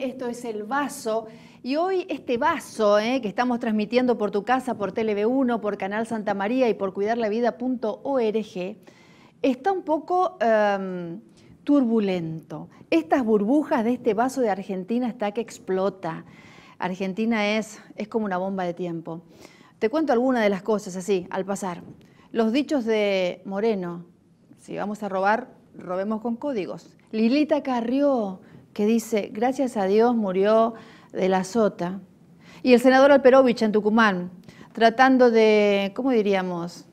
Esto es El Vaso. Y hoy este vaso eh, que estamos transmitiendo por tu casa, por tv 1 por Canal Santa María y por cuidarlavida.org, está un poco em, turbulento. Estas burbujas de este vaso de Argentina está que explota. Argentina es, es como una bomba de tiempo. Te cuento algunas de las cosas así, al pasar. Los dichos de Moreno, si vamos a robar, robemos con códigos. Lilita Carrió, que dice, gracias a Dios murió de la sota. Y el senador Alperovich en Tucumán, tratando de, ¿cómo diríamos?,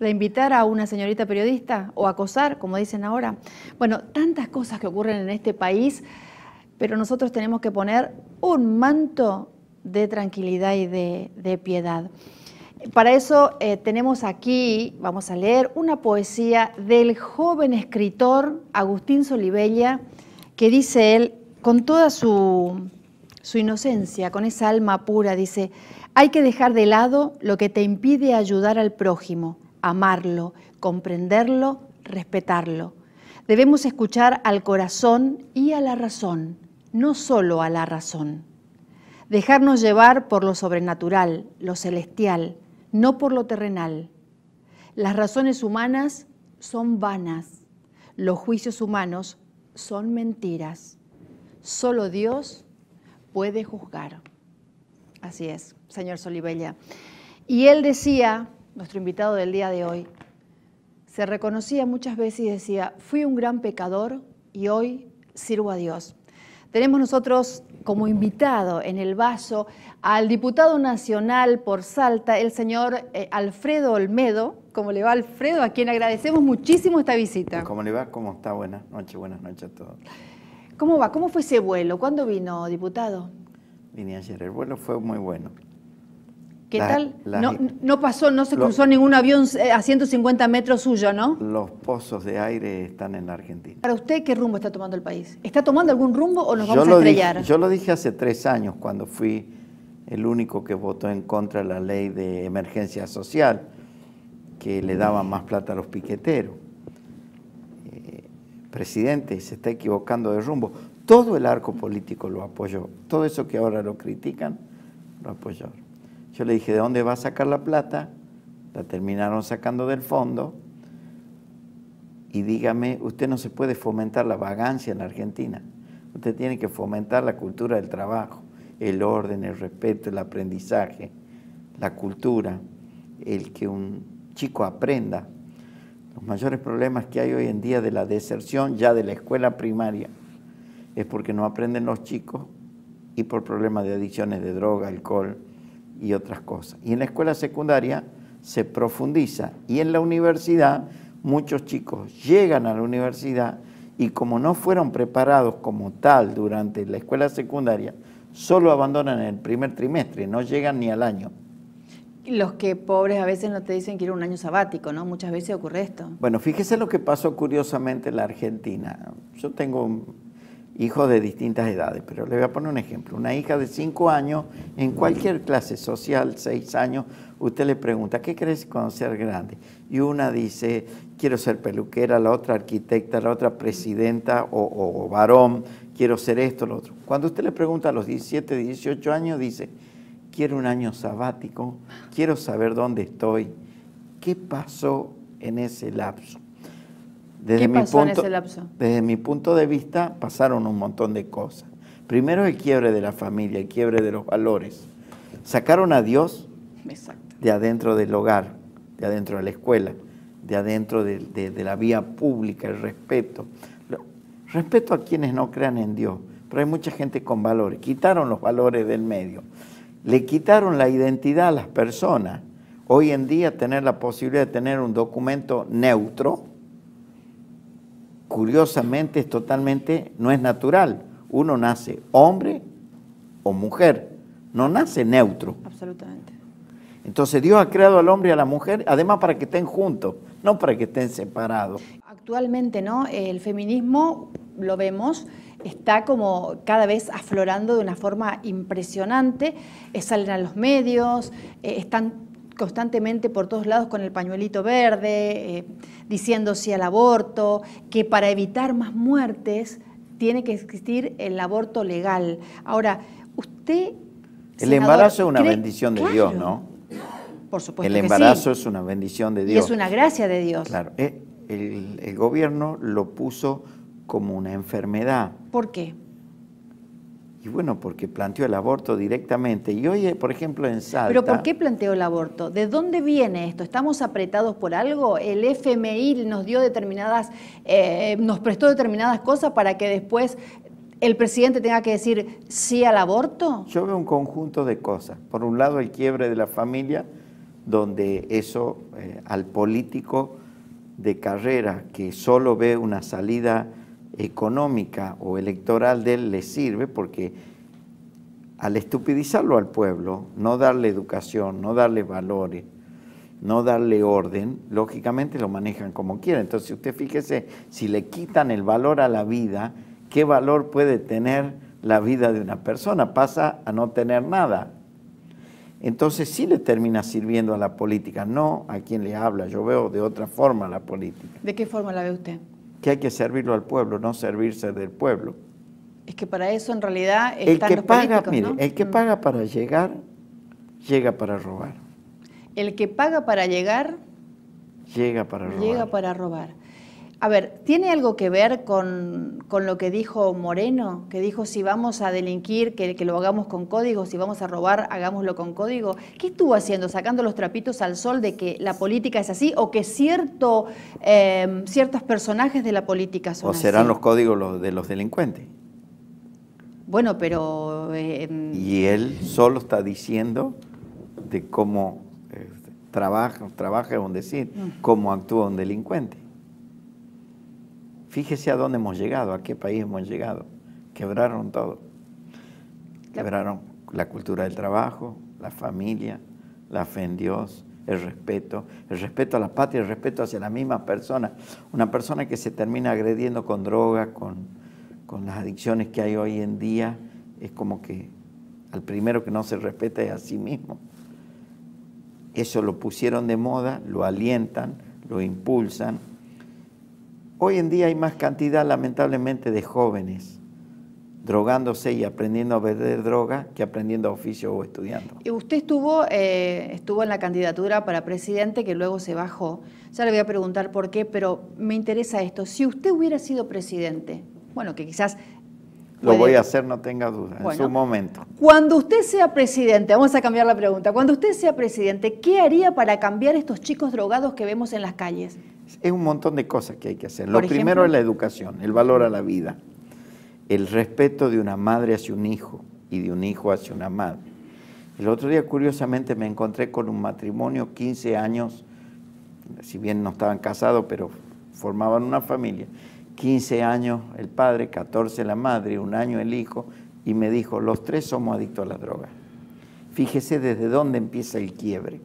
de invitar a una señorita periodista o acosar, como dicen ahora. Bueno, tantas cosas que ocurren en este país, pero nosotros tenemos que poner un manto de tranquilidad y de, piedad. Para eso eh, tenemos aquí, vamos a leer, una poesía del joven escritor Agustín Solibella, que dice él, con toda su, su inocencia, con esa alma pura, dice, hay que dejar de lado lo que te impide ayudar al prójimo, amarlo, comprenderlo, respetarlo. Debemos escuchar al corazón y a la razón, no solo a la razón. Dejarnos llevar por lo sobrenatural, lo celestial, no por lo terrenal. Las razones humanas son vanas, los juicios humanos son mentiras. Solo Dios puede juzgar. Así es, señor Solibella. Y él decía, nuestro invitado del día de hoy, se reconocía muchas veces y decía, fui un gran pecador y hoy sirvo a Dios. Tenemos nosotros como invitado en el vaso al diputado nacional por Salta, el señor eh, Alfredo Olmedo, ¿Cómo le va Alfredo? A quien agradecemos muchísimo esta visita. ¿Cómo le va? ¿Cómo está? Buenas noches, buenas noches a todos. ¿Cómo va? ¿Cómo fue ese vuelo? ¿Cuándo vino, diputado? Vine ayer. El vuelo fue muy bueno. ¿Qué tal? no, pasó, no se cruzó ningún avión eh, a 150 metros suyo, ¿no? Los pozos de aire están en la Argentina. ¿Para usted qué rumbo está tomando el país? ¿Está tomando algún rumbo o nos vamos a estrellar? yo lo dije hace tres años cuando fui el único que votó en contra de la ley de emergencia social que le daban más plata a los piqueteros. Eh, presidente, se está equivocando de rumbo. Todo el arco político lo apoyó. Todo eso que ahora lo critican, lo apoyó. Yo le dije, ¿de dónde va a sacar la plata? La terminaron sacando del fondo. Y dígame, usted no se puede fomentar la vagancia en Argentina. Usted tiene que fomentar la cultura del trabajo, el orden, el respeto, el aprendizaje, la cultura, el que un chico aprenda. Los mayores problemas que hay hoy en día de la deserción ya de la escuela primaria es porque no aprenden los chicos y por problemas de adicciones de droga, alcohol y otras cosas. Y en la escuela secundaria se profundiza y en la universidad muchos chicos llegan a la universidad y como no fueron preparados como tal durante la escuela secundaria, solo abandonan el primer trimestre, no llegan ni al año. Los que pobres a veces no te dicen que ir un año sabático, ¿no? Muchas veces ocurre esto. Bueno, fíjese lo que pasó curiosamente en la Argentina. Yo tengo hijos de distintas edades, pero le voy a poner un ejemplo. Una hija de cinco años, en cualquier clase social, seis años, usted le pregunta, ¿qué crees con ser grande? Y una dice, quiero ser peluquera, la otra arquitecta, la otra presidenta o, o varón, quiero ser esto, lo otro. Cuando usted le pregunta a los 17, 18 años, dice, quiero un año sabático, quiero saber dónde estoy, qué pasó en ese lapso. ¿Qué pasó en ese lapso? Desde mi punto de vista pasaron un montón de cosas. Primero el quiebre de la familia, el quiebre de los valores. Sacaron a Dios de adentro del hogar, de adentro de la escuela, de adentro de, de la vía pública, el respeto. Respeto a quienes no crean en Dios, pero hay mucha gente con valores. Quitaron los valores del medio. Le quitaron la identidad a las personas. Hoy en día tener la posibilidad de tener un documento neutro, curiosamente es totalmente, no es natural. Uno nace hombre o mujer, no nace neutro. Absolutamente. Entonces Dios ha creado al hombre y a la mujer, además para que estén juntos, no para que estén separados. Actualmente, ¿no? El feminismo lo vemos está como cada vez aflorando de una forma impresionante, eh, salen a los medios, eh, están constantemente por todos lados con el pañuelito verde, eh, diciendo sí al aborto, que para evitar más muertes tiene que existir el aborto legal. Ahora, usted... El embarazo es una bendición de Dios, ¿no? Por supuesto. El embarazo es una bendición de Dios. Y es una gracia de Dios. Claro. el gobierno lo puso como una enfermedad. ¿Por qué? Y bueno, porque planteó el aborto directamente. Y hoy, eh, por ejemplo, en Salta... ¿Pero por qué planteó el aborto? ¿De dónde viene esto? ¿Estamos apretados por algo? ¿El FMI nos dio determinadas... Eh, nos prestó determinadas cosas para que después el presidente tenga que decir sí al aborto? Yo veo un conjunto de cosas. Por un lado, el quiebre de la familia, donde eso eh, al político de carrera que solo ve una salida económica o electoral de él le sirve porque al estupidizarlo al pueblo, no darle educación, no darle valores, no darle orden, lógicamente lo manejan como quieren. Entonces usted fíjese, si le quitan el valor a la vida, ¿qué valor puede tener la vida de una persona? Pasa a no tener nada. Entonces sí le termina sirviendo a la política, no a quien le habla. Yo veo de otra forma la política. ¿De qué forma la ve usted? que hay que servirlo al pueblo, no servirse del pueblo. Es que para eso en realidad están el que paga, el que paga para llegar llega para robar. El que paga para llegar llega para Llega para robar. A ver, ¿tiene algo que ver con, lo que dijo Moreno? Que dijo, si vamos a delinquir, que, lo hagamos con código, si vamos a robar, hagámoslo con código. ¿Qué estuvo haciendo? ¿Sacando los trapitos al sol de que la política es así o que cierto, em, ciertos personajes de la política son así? ¿O serán los códigos los de los delincuentes? Bueno, pero... Em, y él solo está diciendo de cómo este, trabaja, trabaja decir, mm. cómo actúa un delincuente. Fíjese a dónde hemos llegado, a qué país hemos llegado. Quebraron todo. Quebraron la cultura del trabajo, la familia, la fe en Dios, el respeto, el respeto a la patria, el respeto hacia la misma persona. Una persona que se termina agrediendo con droga, con, con las adicciones que hay hoy en día, es como que al primero que no se respeta es a sí mismo. Eso lo pusieron de moda, lo alientan, lo impulsan, Hoy en día hay más cantidad, lamentablemente, de jóvenes drogándose y aprendiendo a vender droga que aprendiendo oficio o estudiando. Y usted estuvo, eh, estuvo en la candidatura para presidente que luego se bajó. Ya le voy a preguntar por qué, pero me interesa esto. Si usted hubiera sido presidente, bueno, que quizás... Lo voy a hacer, no tenga duda, en su momento. Cuando usted sea presidente, vamos a cambiar la pregunta, cuando usted sea presidente, ¿qué haría para cambiar estos chicos drogados que vemos en las calles? Es un montón de cosas que hay que hacer. Lo primero es la educación, el valor a la vida, el respeto de una madre hacia un hijo y de un hijo hacia una madre. El otro día, curiosamente, me encontré con un matrimonio, 15 años, si bien no estaban casados, pero formaban una familia. 15 años el padre, 14 la madre, un año el hijo, y me dijo, los tres somos adictos a la droga Fíjese desde dónde empieza el quiebre.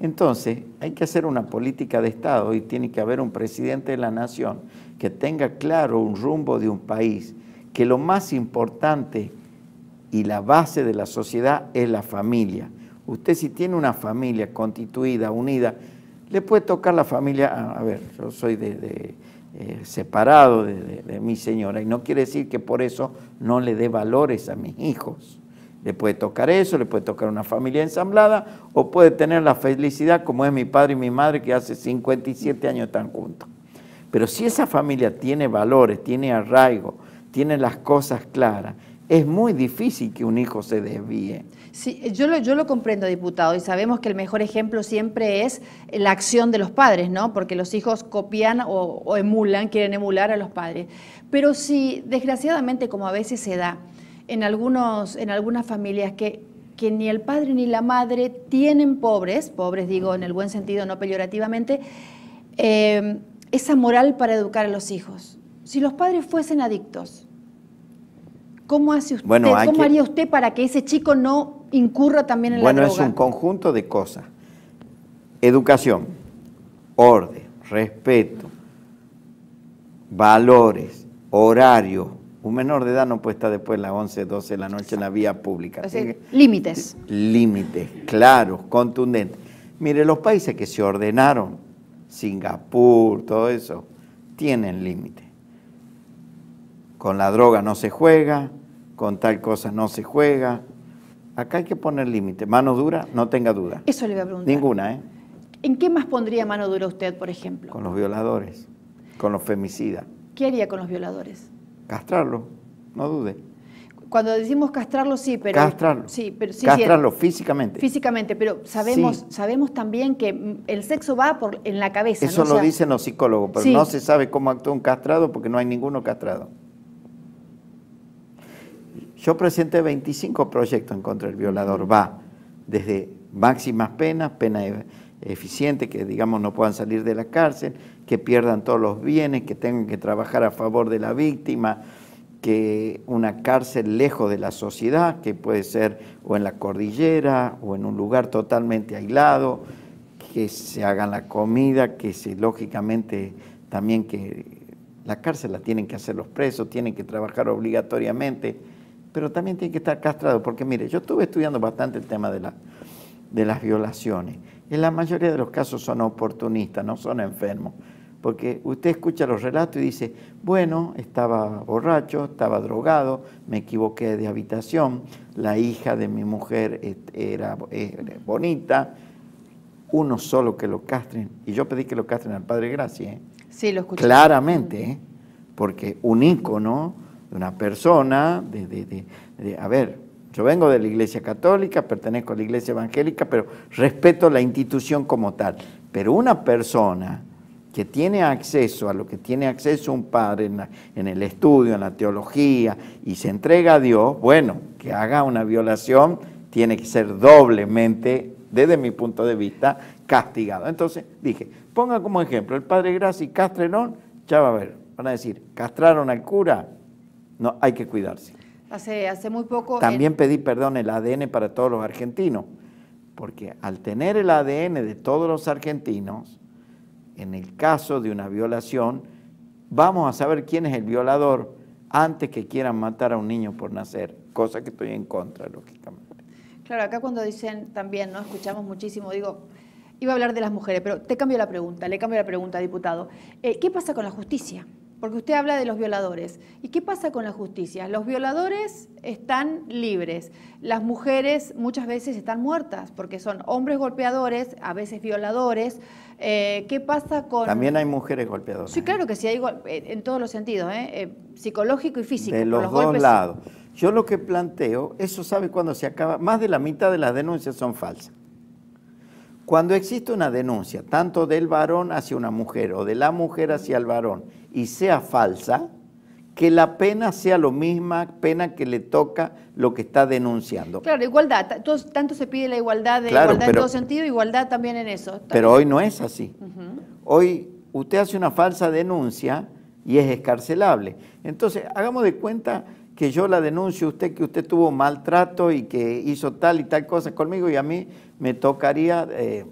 Entonces, hay que hacer una política de Estado y tiene que haber un presidente de la nación que tenga claro un rumbo de un país, que lo más importante y la base de la sociedad es la familia. Usted si tiene una familia constituida, unida, le puede tocar la familia, a, ver, yo soy de, eh, separado de mi señora y no quiere decir que por eso no le dé valores a mis hijos. Le puede tocar eso, le puede tocar una familia ensamblada o puede tener la felicidad como es mi padre y mi madre que hace 57 años están juntos. Pero si esa familia tiene valores, tiene arraigo, tiene las cosas claras, es muy difícil que un hijo se desvíe. Sí, yo lo, yo lo comprendo, diputado, y sabemos que el mejor ejemplo siempre es la acción de los padres, ¿no? Porque los hijos copian o emulan, quieren emular a los padres. Pero si, desgraciadamente, como a veces se da, en, algunos, en algunas familias que, que ni el padre ni la madre tienen pobres, pobres digo en el buen sentido, no peyorativamente, eh, esa moral para educar a los hijos. Si los padres fuesen adictos, ¿cómo, hace usted, ¿cómo haría usted para que ese chico no incurra también en la droga? Bueno, es un conjunto de cosas. Educación, orden, respeto, valores, horario, un menor de edad no puede estar después de las 11, 12 de la noche en la vía pública. límites. Límites, claros, contundentes. Mire, los países que se ordenaron, Singapur, todo eso, tienen límites. Con la droga no se juega, con tal cosa no se juega. Acá hay que poner límites. Mano dura, no tenga duda. Eso le voy a preguntar. Ninguna, ¿eh? ¿En qué más pondría mano dura usted, por ejemplo? Con los violadores, con los femicidas. ¿Qué haría con los violadores? Castrarlo, no dude. Cuando decimos castrarlo, sí, pero. Castrarlo. Sí, pero sí, castrarlo físicamente. Físicamente, pero sabemos, sabemos también que el sexo va por, en la cabeza. Eso lo dicen los psicólogos, pero no se sabe cómo actúa un castrado porque no hay ninguno castrado. Yo presenté 25 proyectos en contra del violador, va desde máximas penas, pena de eficiente, que digamos no puedan salir de la cárcel, que pierdan todos los bienes, que tengan que trabajar a favor de la víctima, que una cárcel lejos de la sociedad, que puede ser o en la cordillera o en un lugar totalmente aislado, que se hagan la comida, que se lógicamente también que la cárcel la tienen que hacer los presos, tienen que trabajar obligatoriamente, pero también tienen que estar castrados, porque mire, yo estuve estudiando bastante el tema de, de las violaciones en la mayoría de los casos son oportunistas, no son enfermos. Porque usted escucha los relatos y dice, bueno, estaba borracho, estaba drogado, me equivoqué de habitación, la hija de mi mujer era, bonita, uno solo que lo castren. Y yo pedí que lo castren al padre Gracia. ¿eh? Sí, lo escuché. Claramente, ¿eh? porque un ícono de una persona, de, de, de, de a ver, yo vengo de la Iglesia Católica, pertenezco a la Iglesia Evangélica, pero respeto la institución como tal. Pero una persona que tiene acceso a lo que tiene acceso un padre en, el estudio, en la teología, y se entrega a Dios, bueno, que haga una violación tiene que ser doblemente, desde mi punto de vista, castigado. Entonces dije, ponga como ejemplo el padre Graci castrenón, ya va a ver, van a decir, castraron al cura, no, hay que cuidarse. Hace, hace muy poco... Eh, también pedí perdón el ADN para todos los argentinos, porque al tener el ADN de todos los argentinos, en el caso de una violación, vamos a saber quién es el violador antes que quieran matar a un niño por nacer, cosa que estoy en contra, lógicamente. Claro, acá cuando dicen también, ¿no? Escuchamos muchísimo, digo, iba a hablar de las mujeres, pero te cambio la pregunta, le cambio la pregunta, diputado. Eh, ¿Qué pasa con la justicia? porque usted habla de los violadores. ¿Y qué pasa con la justicia? Los violadores están libres, las mujeres muchas veces están muertas, porque son hombres golpeadores, a veces violadores. Eh, ¿Qué pasa con...? También hay mujeres golpeadoras. Sí, claro que sí, hay eh, en todos los sentidos, ¿eh? psicológico y físico. De los, dos lados. Yo lo que planteo, eso sabe cuando se acaba, más de la mitad de las denuncias son falsas. Cuando existe una denuncia, tanto del varón hacia una mujer o de la mujer hacia el varón, y sea falsa, que la pena sea lo misma pena que le toca lo que está denunciando. Claro, igualdad. Tanto se pide la igualdad de igualdad en todo sentido, igualdad también en eso. Pero hoy no es así. Hoy usted hace una falsa denuncia y es escarcelable. Entonces, hagamos de cuenta que yo la denuncie a usted, que usted tuvo maltrato y que hizo tal y tal cosa conmigo y a mí me tocaría eh,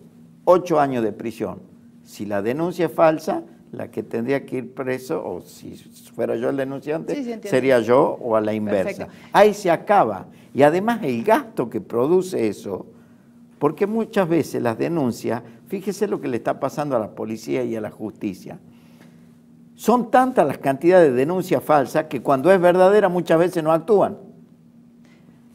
ocho años de prisión. Si la denuncia es falsa, la que tendría que ir preso, o si fuera yo el denunciante, sería yo o a la inversa. Ahí se acaba. Y además el gasto que produce eso, porque muchas veces las denuncias, fíjese lo que le está pasando a la policía y a la justicia son tantas las cantidades de denuncias falsas que cuando es verdadera muchas veces no actúan.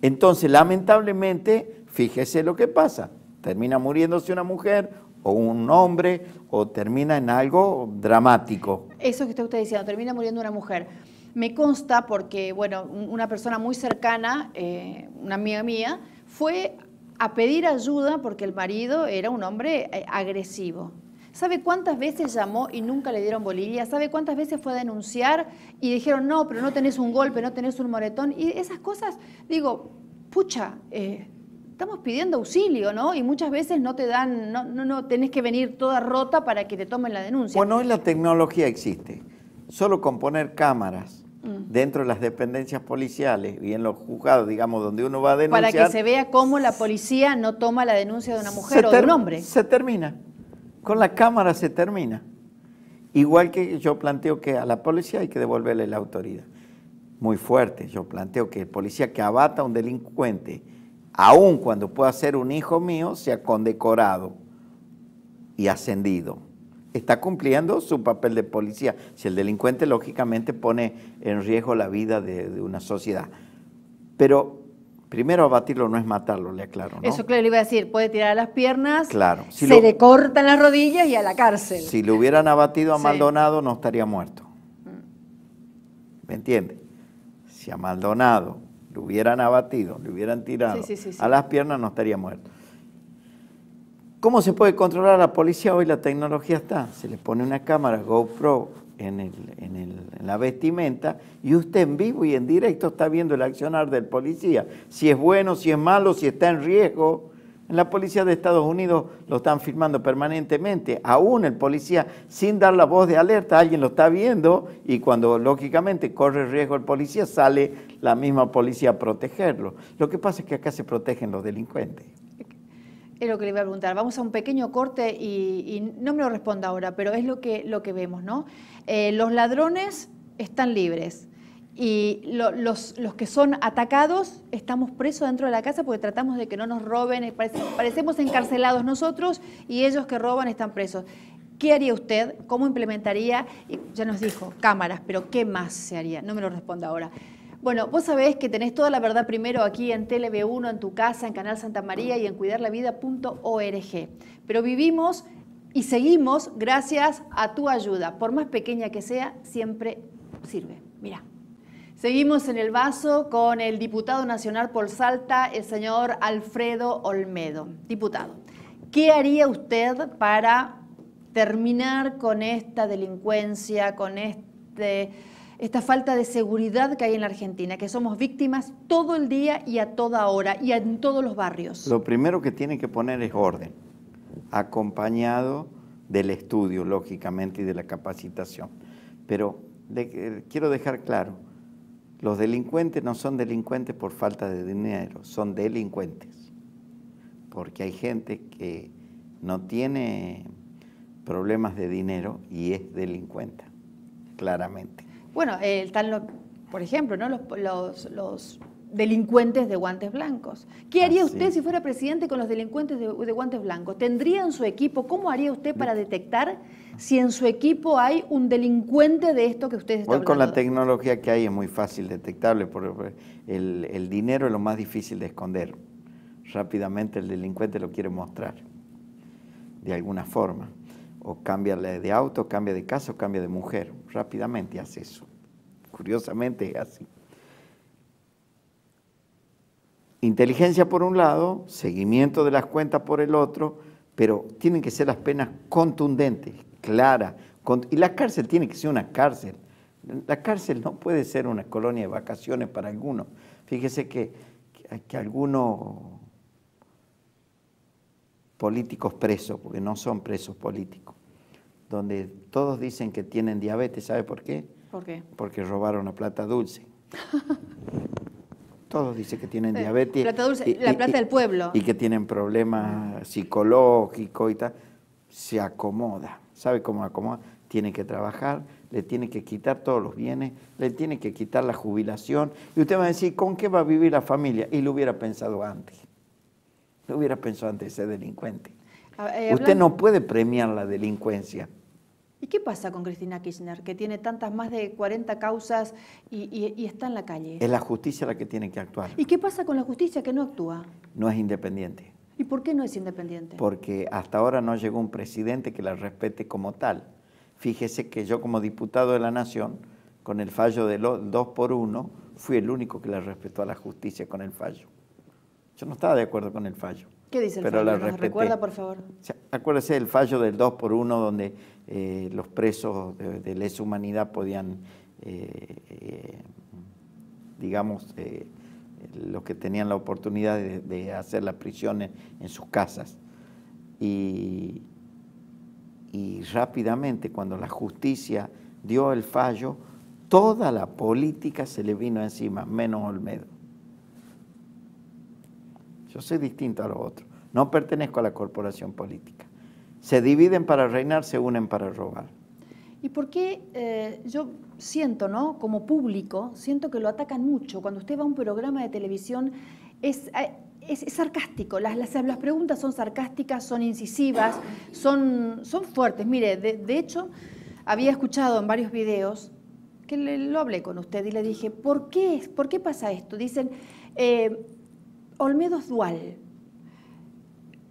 Entonces, lamentablemente, fíjese lo que pasa. Termina muriéndose una mujer o un hombre o termina en algo dramático. Eso que usted diciendo, termina muriendo una mujer. Me consta porque, bueno, una persona muy cercana, eh, una amiga mía, fue a pedir ayuda porque el marido era un hombre eh, agresivo. ¿Sabe cuántas veces llamó y nunca le dieron bolilla? ¿Sabe cuántas veces fue a denunciar y dijeron, no, pero no tenés un golpe, no tenés un moretón? Y esas cosas, digo, pucha, eh, estamos pidiendo auxilio, ¿no? Y muchas veces no te dan, no, no, no, tenés que venir toda rota para que te tomen la denuncia. Bueno, hoy la tecnología existe. Solo con poner cámaras mm. dentro de las dependencias policiales y en los juzgados, digamos, donde uno va a denunciar. Para que se vea cómo la policía no toma la denuncia de una mujer o de un hombre. Se termina con la Cámara se termina. Igual que yo planteo que a la policía hay que devolverle la autoridad. Muy fuerte, yo planteo que el policía que abata a un delincuente, aun cuando pueda ser un hijo mío, sea condecorado y ascendido. Está cumpliendo su papel de policía. Si el delincuente lógicamente pone en riesgo la vida de, de una sociedad. Pero Primero abatirlo no es matarlo, le aclaro. Eso claro, le iba a decir, puede tirar a las piernas, claro. se le cortan las rodillas y a la cárcel. Si lo hubieran abatido a Maldonado no estaría muerto. Mm. ¿Me entiende? Si a Maldonado lo hubieran abatido, le hubieran tirado a las piernas no estaría muerto. ¿Cómo se puede controlar a la policía? Hoy la tecnología está. Se le pone una cámara, GoPro, en, el, en, el, la vestimenta y usted en vivo y en directo está viendo el accionar del policía, si es bueno, si es malo, si está en riesgo. En la policía de Estados Unidos lo están filmando permanentemente, aún el policía sin dar la voz de alerta, alguien lo está viendo y cuando lógicamente corre riesgo el policía sale la misma policía a protegerlo. Lo que pasa es que acá se protegen los delincuentes. Es lo que le voy a preguntar. Vamos a un pequeño corte y, no me lo responda ahora, pero es lo que, lo que vemos, ¿no? Eh, los ladrones están libres y los, que son atacados estamos presos dentro de la casa porque tratamos de que no nos roben, eh, parecemos encarcelados nosotros y ellos que roban están presos. ¿Qué haría usted? ¿Cómo implementaría? Ya nos dijo, cámaras, pero ¿qué más se haría? No me lo responda ahora. Bueno, vos sabés que tenés toda la verdad primero aquí en TLB1, en tu casa, en Canal Santa María y en cuidarlavida.org. Pero vivimos y seguimos gracias a tu ayuda. Por más pequeña que sea, siempre sirve. Mira. Seguimos en el vaso con el diputado nacional por Salta, el señor Alfredo Olmedo. Diputado, ¿qué haría usted para terminar con esta delincuencia, con este esta falta de seguridad que hay en la Argentina, que somos víctimas todo el día y a toda hora y en todos los barrios? Lo primero que tienen que poner es orden, acompañado del estudio, lógicamente, y de la capacitación. Pero eh, quiero dejar claro, los delincuentes no son delincuentes por falta de dinero, son delincuentes. Porque hay gente que no tiene problemas de dinero y es delincuente, claramente. Bueno, eh, están, por ejemplo, ¿no? los, los, los delincuentes de guantes blancos. ¿Qué ah, haría usted si fuera presidente con los delincuentes de, guantes blancos? ¿Tendría en su equipo, cómo haría usted para detectar si en su equipo hay un delincuente de esto que usted están Hoy con la tecnología que hay es muy fácil detectable, porque el, el dinero es lo más difícil de esconder. Rápidamente el delincuente lo quiere mostrar, de alguna forma o cambia de auto, cambia de casa o cambia de mujer. Rápidamente hace eso. Curiosamente es así. Inteligencia por un lado, seguimiento de las cuentas por el otro, pero tienen que ser las penas contundentes, claras. y la cárcel tiene que ser una cárcel. La cárcel no puede ser una colonia de vacaciones para algunos. Fíjese que, que, que algunos políticos presos, porque no son presos políticos, donde todos dicen que tienen diabetes, ¿sabe por qué? ¿Por qué? Porque robaron la plata dulce. todos dicen que tienen diabetes. Plata dulce, la plata del pueblo. Y que tienen problemas psicológicos y tal. Se acomoda. ¿Sabe cómo acomoda? Tiene que trabajar, le tiene que quitar todos los bienes, le tiene que quitar la jubilación. Y usted va a decir, ¿con qué va a vivir la familia? Y lo hubiera pensado antes hubiera pensado antes de ser delincuente. Eh, Usted no puede premiar la delincuencia. ¿Y qué pasa con Cristina Kirchner, que tiene tantas más de 40 causas y, está en la calle? Es la justicia la que tiene que actuar. ¿Y qué pasa con la justicia que no actúa? No es independiente. ¿Y por qué no es independiente? Porque hasta ahora no llegó un presidente que la respete como tal. Fíjese que yo como diputado de la Nación, con el fallo del 2 por 1, fui el único que la respetó a la justicia con el fallo. Yo no estaba de acuerdo con el fallo. ¿Qué dice el pero fallo? recuerda, por favor? acuérdese el fallo del 2 por 1 donde eh, los presos de, de, lesa humanidad podían, eh, eh, digamos, los que tenían la oportunidad de, hacer las prisiones en, sus casas. y rápidamente, cuando la justicia dio el fallo, toda la política se le vino encima, menos Olmedo. Yo soy distinto a los otros. No pertenezco a la corporación política. Se dividen para reinar, se unen para robar. ¿Y por qué eh, yo siento, ¿no? Como público, siento que lo atacan mucho. Cuando usted va a un programa de televisión, es, eh, es, sarcástico. Las, las, preguntas son sarcásticas, son incisivas, son, son fuertes. Mire, de, hecho, había escuchado en varios videos que lo hablé con usted y le dije, ¿por qué, ¿por qué pasa esto? Dicen, eh, Olmedo es dual.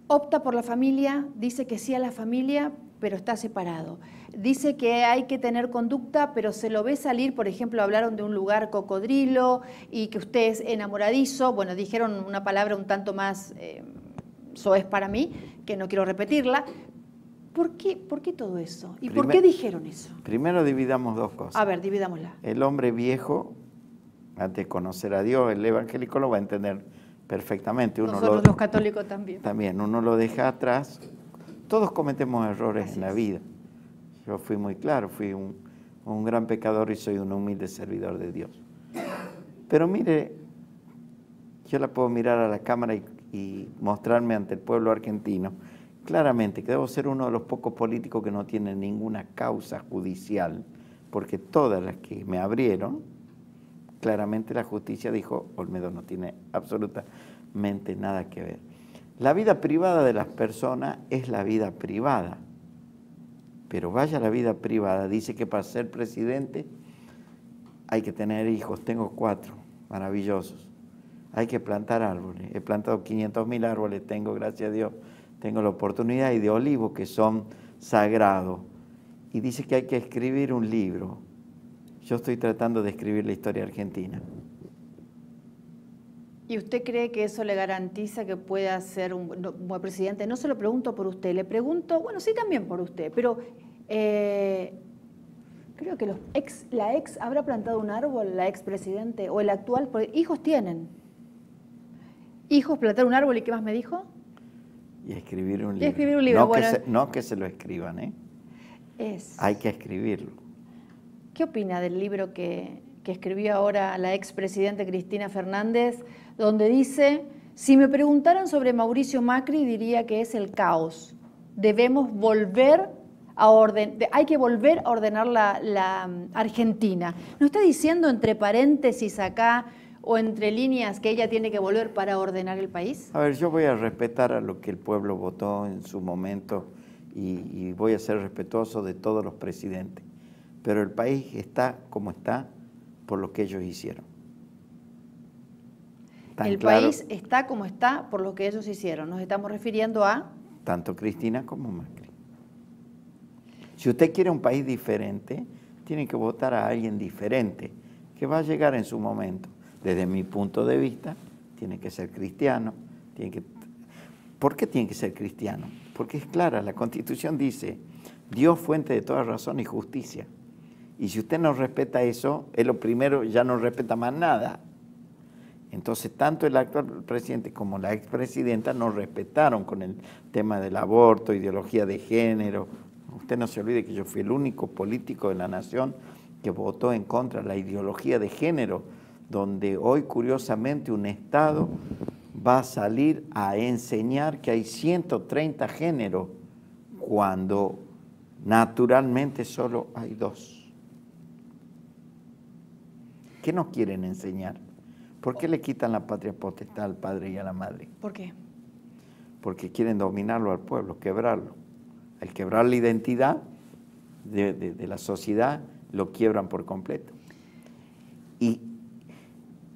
Opta por la familia, dice que sí a la familia, pero está separado. Dice que hay que tener conducta, pero se lo ve salir, por ejemplo, hablaron de un lugar cocodrilo y que usted es enamoradizo. Bueno, dijeron una palabra un tanto más, eso eh, es para mí, que no quiero repetirla. ¿Por qué, por qué todo eso? ¿Y por qué dijeron eso? Primero dividamos dos cosas. A ver, dividámosla. El hombre viejo, antes de conocer a Dios, el evangélico lo va a entender perfectamente. Uno Nosotros los católicos también. También, uno lo deja atrás. Todos cometemos errores en la vida. Yo fui muy claro, fui un, gran pecador y soy un humilde servidor de Dios. Pero mire, yo la puedo mirar a la cámara y, mostrarme ante el pueblo argentino claramente que debo ser uno de los pocos políticos que no tiene ninguna causa judicial, porque todas las que me abrieron Claramente la justicia dijo, Olmedo no tiene absolutamente nada que ver. La vida privada de las personas es la vida privada. Pero vaya la vida privada, dice que para ser presidente hay que tener hijos, tengo cuatro, maravillosos. Hay que plantar árboles, he plantado 500 mil árboles, tengo, gracias a Dios, tengo la oportunidad y de olivos que son sagrados. Y dice que hay que escribir un libro yo estoy tratando de escribir la historia argentina. ¿Y usted cree que eso le garantiza que pueda ser un buen presidente? No se lo pregunto por usted, le pregunto, bueno, sí también por usted, pero eh, creo que los ex, la ex habrá plantado un árbol, la ex presidente o el actual, hijos tienen. Hijos, plantar un árbol y qué más me dijo? Y escribir un libro. escribir un libro. No, que, se, lo escriban, ¿eh? Hay que escribirlo. ¿Qué opina del libro que, escribió ahora la expresidente Cristina Fernández, donde dice, si me preguntaran sobre Mauricio Macri, diría que es el caos. Debemos volver a ordenar, hay que volver a ordenar la, mm, Argentina. ¿No está diciendo entre paréntesis acá o entre líneas que ella tiene que volver para ordenar el país? A ver, yo voy a respetar a lo que el pueblo votó en su momento y voy a ser respetuoso de todos los presidentes pero el país está como está por lo que ellos hicieron. el país está como está por lo que ellos hicieron. Nos estamos refiriendo a... Tanto Cristina como Macri. Si usted quiere un país diferente, tiene que votar a alguien diferente, que va a llegar en su momento. Desde mi punto de vista, tiene que ser cristiano. ¿Por qué tiene que ser cristiano? Porque es clara, la Constitución dice, Dios fuente de toda razón y justicia. Y si usted no respeta eso, es lo primero, ya no respeta más nada. Entonces, tanto el actual presidente como la expresidenta no respetaron con el tema del aborto, ideología de género. Usted no se olvide que yo fui el único político de la nación que votó en contra de la ideología de género, donde hoy curiosamente un Estado va a salir a enseñar que hay 130 géneros cuando naturalmente solo hay dos qué no quieren enseñar? ¿Por qué le quitan la patria potestad al padre y a la madre? ¿Por qué? Porque quieren dominarlo al pueblo, quebrarlo. Al quebrar la identidad de la sociedad, lo quiebran por completo. Y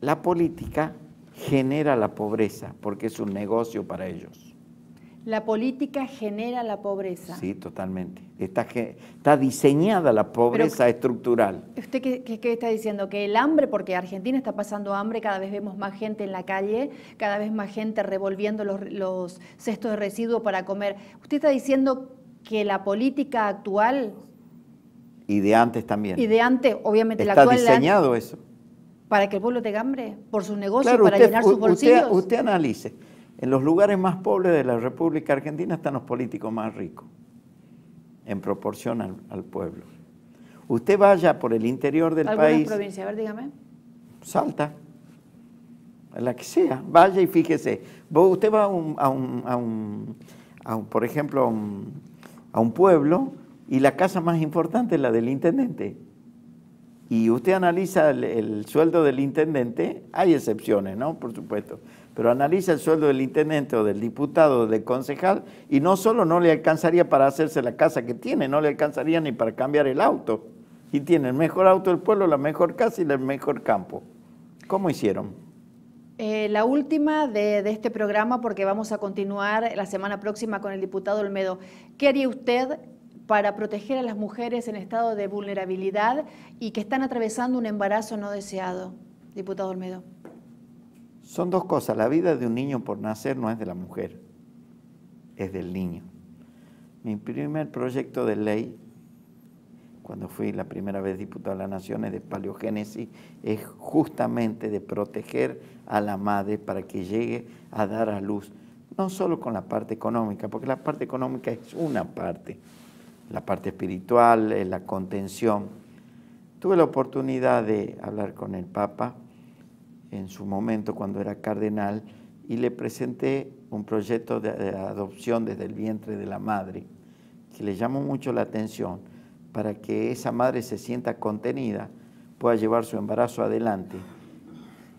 la política genera la pobreza porque es un negocio para ellos. La política genera la pobreza. Sí, totalmente. Está, diseñada la pobreza estructural. ¿Usted qué, está diciendo? Que el hambre, porque Argentina está pasando hambre, cada vez vemos más gente en la calle, cada vez más gente revolviendo los, cestos de residuos para comer. ¿Usted está diciendo que la política actual... Y de antes también. Y de antes, obviamente, la actual... diseñado eso. Para que el pueblo tenga hambre, por sus negocios, para llenar sus bolsillos. usted analice en los lugares más pobres de la República Argentina están los políticos más ricos, en proporción al, pueblo. Usted vaya por el interior del ¿Alguna país. provincia? A ver, dígame. Salta, la que sea. Vaya y fíjese. Usted va a un, a un, a un, por ejemplo, a un, pueblo y la casa más importante es la del intendente. Y usted analiza el sueldo del intendente, hay excepciones, ¿no? Por supuesto pero analiza el sueldo del intendente o del diputado o del concejal y no solo no le alcanzaría para hacerse la casa que tiene, no le alcanzaría ni para cambiar el auto. Y tiene el mejor auto del pueblo, la mejor casa y el mejor campo. ¿Cómo hicieron? Eh, la última de, de, este programa, porque vamos a continuar la semana próxima con el diputado Olmedo. ¿Qué haría usted para proteger a las mujeres en estado de vulnerabilidad y que están atravesando un embarazo no deseado, diputado Olmedo? Son dos cosas. La vida de un niño por nacer no es de la mujer, es del niño. Mi primer proyecto de ley, cuando fui la primera vez diputado a las Naciones de Paleogénesis, es justamente de proteger a la madre para que llegue a dar a luz, no solo con la parte económica, porque la parte económica es una parte, la parte espiritual, eh, la contención. Tuve la oportunidad de hablar con el Papa en su momento cuando era cardenal y le presenté un proyecto de, adopción desde el vientre de la madre que le llamó mucho la atención para que esa madre se sienta contenida, pueda llevar su embarazo adelante,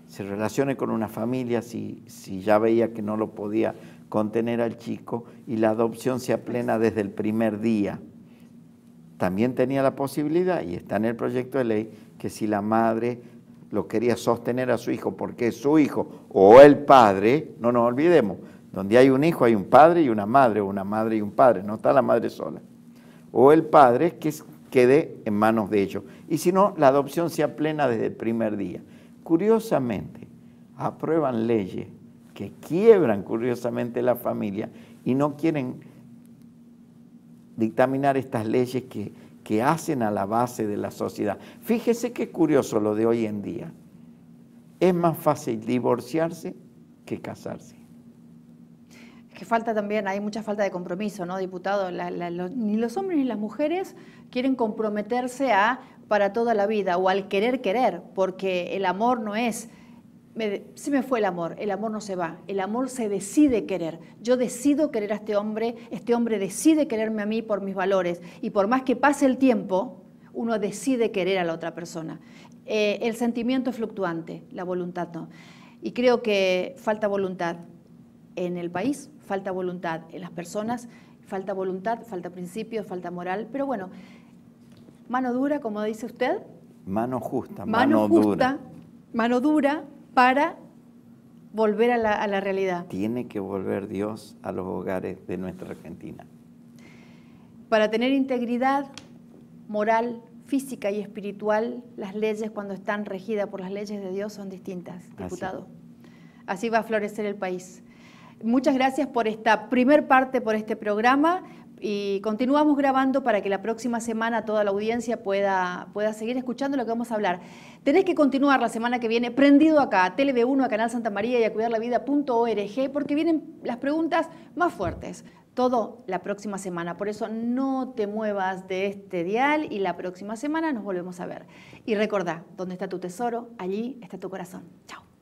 se relacione con una familia si, si ya veía que no lo podía contener al chico y la adopción sea plena desde el primer día. También tenía la posibilidad, y está en el proyecto de ley, que si la madre lo quería sostener a su hijo porque es su hijo o el padre, no nos olvidemos, donde hay un hijo hay un padre y una madre, una madre y un padre, no está la madre sola, o el padre que quede en manos de ellos. Y si no, la adopción sea plena desde el primer día. Curiosamente, aprueban leyes que quiebran curiosamente la familia y no quieren dictaminar estas leyes que que hacen a la base de la sociedad. Fíjese qué curioso lo de hoy en día. Es más fácil divorciarse que casarse. Es que falta también, hay mucha falta de compromiso, ¿no, diputado? ni los hombres ni las mujeres quieren comprometerse a para toda la vida o al querer querer, porque el amor no es si me fue el amor, el amor no se va, el amor se decide querer. Yo decido querer a este hombre, este hombre decide quererme a mí por mis valores y por más que pase el tiempo, uno decide querer a la otra persona. Eh, el sentimiento es fluctuante, la voluntad no. Y creo que falta voluntad en el país, falta voluntad en las personas, falta voluntad, falta principios, falta moral, pero bueno, mano dura, como dice usted. Mano justa, mano, mano dura. Mano dura, para volver a la, realidad. Tiene que volver Dios a los hogares de nuestra Argentina. Para tener integridad moral, física y espiritual, las leyes cuando están regidas por las leyes de Dios son distintas, diputado. Así, Así va a florecer el país. Muchas gracias por esta primer parte, por este programa y continuamos grabando para que la próxima semana toda la audiencia pueda, pueda seguir escuchando lo que vamos a hablar. Tenés que continuar la semana que viene prendido acá, a 1 a Canal Santa María y a cuidarlavida.org, porque vienen las preguntas más fuertes. Todo la próxima semana. Por eso no te muevas de este dial y la próxima semana nos volvemos a ver. Y recordá, donde está tu tesoro, allí está tu corazón. Chao.